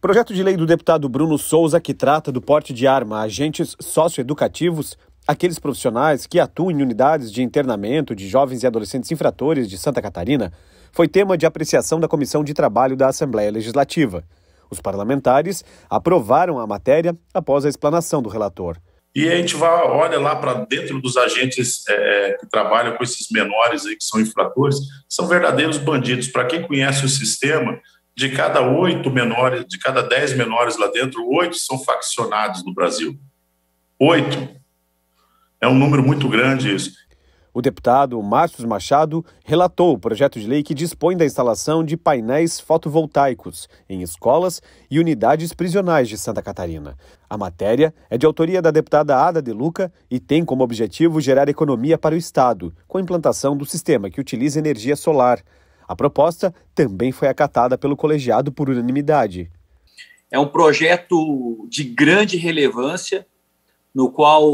Projeto de lei do deputado Bruno Souza que trata do porte de arma a agentes socioeducativos, aqueles profissionais que atuam em unidades de internamento de jovens e adolescentes infratores de Santa Catarina, foi tema de apreciação da Comissão de Trabalho da Assembleia Legislativa. Os parlamentares aprovaram a matéria após a explanação do relator. E a gente vai, olha lá para dentro dos agentes é, é, que trabalham com esses menores aí que são infratores, são verdadeiros bandidos. Para quem conhece o sistema, de cada oito menores, de cada dez menores lá dentro, oito são faccionados no Brasil. Oito. É um número muito grande isso. O deputado Márcio Machado relatou o projeto de lei que dispõe da instalação de painéis fotovoltaicos em escolas e unidades prisionais de Santa Catarina. A matéria é de autoria da deputada Ada De Luca e tem como objetivo gerar economia para o Estado, com a implantação do sistema que utiliza energia solar. A proposta também foi acatada pelo colegiado por unanimidade. É um projeto de grande relevância, no qual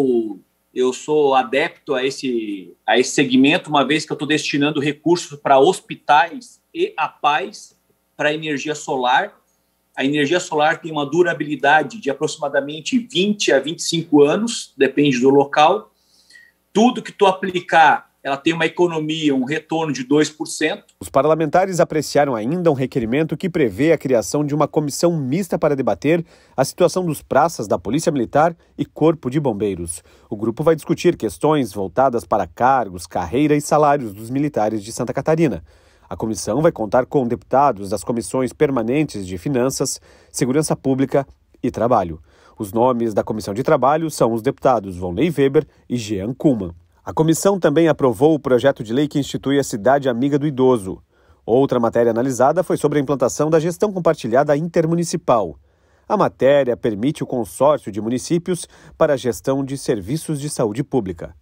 eu sou adepto a esse, a esse segmento, uma vez que eu estou destinando recursos para hospitais e a paz para energia solar. A energia solar tem uma durabilidade de aproximadamente 20 a 25 anos, depende do local. Tudo que tu aplicar ela tem uma economia, um retorno de 2%. Os parlamentares apreciaram ainda um requerimento que prevê a criação de uma comissão mista para debater a situação dos praças da Polícia Militar e Corpo de Bombeiros. O grupo vai discutir questões voltadas para cargos, carreira e salários dos militares de Santa Catarina. A comissão vai contar com deputados das comissões permanentes de Finanças, Segurança Pública e Trabalho. Os nomes da comissão de trabalho são os deputados Vonley Weber e Jean Kuhlmann. A comissão também aprovou o projeto de lei que institui a Cidade Amiga do Idoso. Outra matéria analisada foi sobre a implantação da gestão compartilhada intermunicipal. A matéria permite o consórcio de municípios para a gestão de serviços de saúde pública.